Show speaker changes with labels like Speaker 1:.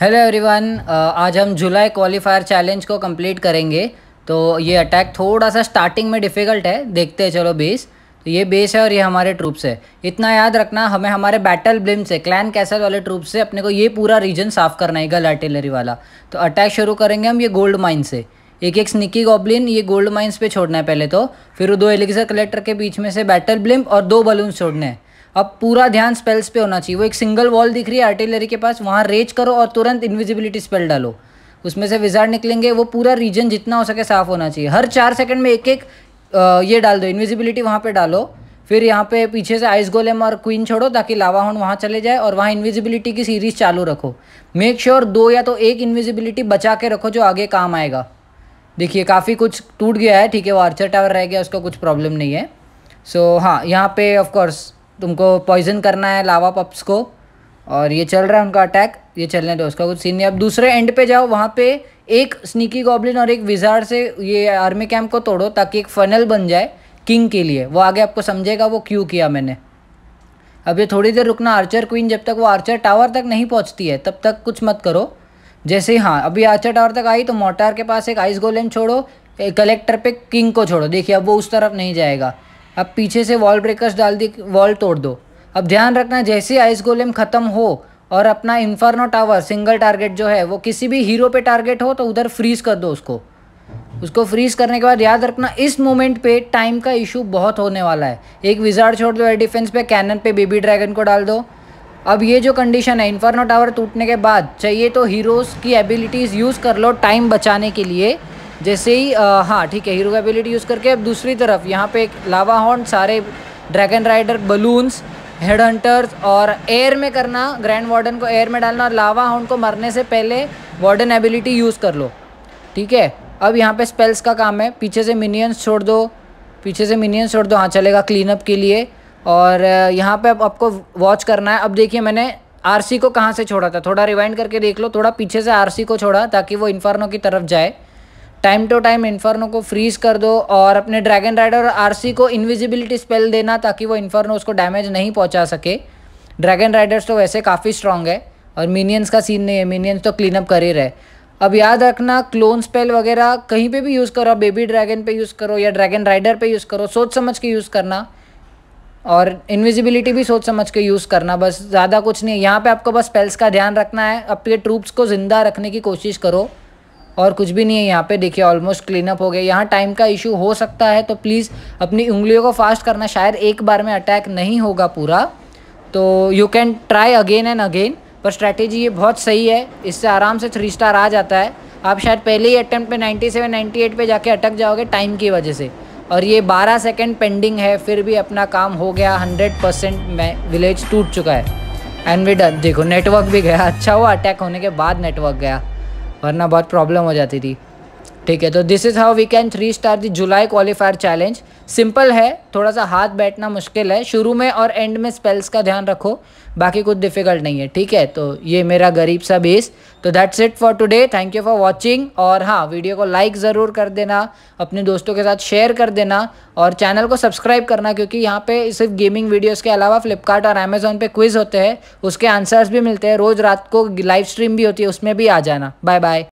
Speaker 1: hello everyone आज हम July qualifier challenge को कंप्लीट करेंगे तो ये अटैक थोड़ा सा स्टार्टिंग में डिफ़िकल्ट है देखते हैं चलो बेस तो ये बेस है और ये हमारे ट्रूप्स है इतना याद रखना हमें हमारे बैटल ब्लिम से क्लैन कैसल वाले ट्रूप से अपने को ये पूरा रीजन साफ़ करना है गल आर्टिलरी वाला तो अटैक शुरू करेंगे हम ये गोल्ड माइन से एक एक स्निकी गॉबलिन ये गोल्ड माइन्स पर छोड़ना है पहले तो फिर दो एलिक्सर कलेक्टर के बीच में से बैटल ब्लिम और दो बलून छोड़ने हैं अब पूरा ध्यान स्पेल्स पे होना चाहिए वो एक सिंगल वॉल दिख रही है आर्टिलरी के पास वहाँ रेज करो और तुरंत इन्विजिबिलिटी स्पेल डालो उसमें से विजार निकलेंगे वो पूरा रीजन जितना हो सके साफ होना चाहिए हर चार सेकंड में एक एक ये डाल दो इन्विजिबिलिटी वहाँ पे डालो फिर यहाँ पे पीछे से आइस गोलेम और क्वीन छोड़ो ताकि लावा हॉन्ड वहाँ चले जाए और वहाँ इन्विजिबिलिटी की सीरीज चालू रखो मेक श्योर sure दो या तो एक इन्विजिबिलिटी बचा के रखो जो आगे काम आएगा देखिए काफ़ी कुछ टूट गया है ठीक है वो आर्चर टावर रह गया उसका कुछ प्रॉब्लम नहीं है सो so, हाँ यहाँ पे ऑफकोर्स तुमको पॉइजन करना है लावा पप्स को और ये चल रहा है उनका अटैक ये चलने दो उसका कुछ सीन नहीं अब दूसरे एंड पे जाओ वहाँ पे एक स्नीकी गॉबलिन और एक विजार से ये आर्मी कैंप को तोड़ो ताकि एक फनल बन जाए किंग के लिए वो आगे आपको समझेगा वो क्यों किया मैंने अब ये थोड़ी देर रुकना आर्चर क्वीन जब तक वो आर्चर टावर तक नहीं पहुँचती है तब तक कुछ मत करो जैसे हाँ अभी आर्चर टावर तक आई तो मोटार के पास एक आइस गोलेम छोड़ो कलेक्टर पे किंग को छोड़ो देखिए अब वो उस तरफ नहीं जाएगा अब पीछे से वॉल ब्रेकर्स डाल दी वॉल तोड़ दो अब ध्यान रखना जैसे आइस गोलेम ख़त्म हो और अपना इन्फर्नो टावर सिंगल टारगेट जो है वो किसी भी हीरो पे टारगेट हो तो उधर फ्रीज़ कर दो उसको उसको फ्रीज़ करने के बाद याद रखना इस मोमेंट पे टाइम का इशू बहुत होने वाला है एक विजार्ड छोड़ दो एयर डिफेंस पे कैनन पे बेबी ड्रैगन को डाल दो अब ये जो कंडीशन है इन्फर्नो टावर टूटने के बाद चाहिए तो हीरोज़ की एबिलिटीज़ यूज़ कर लो टाइम बचाने के लिए जैसे ही हाँ ठीक है हीरो का एबिलिटी यूज़ करके अब दूसरी तरफ यहाँ पे एक लावा हॉर्न सारे dragon rider balloons head hunters और एयर में करना ग्रैंड वार्डन को एयर में डालना और लावा हॉर्न को मरने से पहले वार्डन एबिलिटी यूज़ कर लो ठीक है अब यहाँ पे स्पेल्स का काम है पीछे से मिनियंस छोड़ दो पीछे से मिनियंस छोड़ दो हाँ चलेगा क्लीनअप के लिए और यहाँ पे अब आपको वॉच करना है अब देखिए मैंने आरसी को कहाँ से छोड़ा था थोड़ा रिवाइंड करके देख लो थोड़ा पीछे से आरसी को छोड़ा ताकि वो इन्फर्नो की तरफ जाए टाइम टू टाइम इन्फर्नो को फ्रीज कर दो और अपने ड्रैगन राइडर और आरसी को इनविजिबिलिटी स्पेल देना ताकि वो इन्फर्नो उसको डैमेज नहीं पहुंचा सके ड्रैगन राइडर्स तो वैसे काफ़ी स्ट्रांग है और मिनियंस का सीन नहीं है मिनियंस तो क्लीन अप कर ही रहे अब याद रखना क्लोन स्पेल वगैरह कहीं पे भी यूज़ करो आप बेबी ड्रैगन पे यूज़ करो या ड्रैगन राइडर पे यूज़ करो सोच समझ के यूज़ करना और इनविजिबिलिटी भी सोच समझ के यूज़ करना बस ज़्यादा कुछ नहीं है यहाँ पर आपको बस स्पेल्स का ध्यान रखना है आपके ट्रूप्स को ज़िंदा रखने की कोशिश करो और कुछ भी नहीं है यहाँ पे देखिए ऑलमोस्ट क्लीन अप हो गया यहाँ टाइम का इशू हो सकता है तो प्लीज़ अपनी उंगलियों को फास्ट करना शायद एक बार में अटैक नहीं होगा पूरा तो you can try again and again पर स्ट्रैटेजी ये बहुत सही है इससे आराम से थ्री स्टार आ जाता है आप शायद पहले ही attempt ninety seven ninety eight पर जाके अटक जाओगे टाइम की वजह से और ये बारह सेकेंड पेंडिंग है फिर भी अपना काम हो गया हंड्रेड परसेंट विलेज टूट चुका है एंड वी डन देखो नेटवर्क भी गया अच्छा हुआ अटैक होने के बाद नेटवर्क गया वरना बहुत प्रॉब्लम हो जाती थी ठीक है तो this is how we can three star the July qualifier challenge simple है थोड़ा सा हाथ बैठना मुश्किल है शुरू में और एंड में स्पेल्स का ध्यान रखो बाकी कुछ डिफिकल्ट नहीं है ठीक है तो ये मेरा गरीब सा बेस तो that's it for today thank you for watching और हाँ वीडियो को लाइक ज़रूर कर देना अपने दोस्तों के साथ शेयर कर देना और चैनल को सब्सक्राइब करना क्योंकि यहाँ पे सिर्फ गेमिंग वीडियोज़ के अलावा फ्लिपकार्ट और अमेजोन पर क्विज़ होते हैं उसके आंसर्स भी मिलते हैं रोज़ रात को लाइव स्ट्रीम भी होती है उसमें भी आ जाना बाय बाय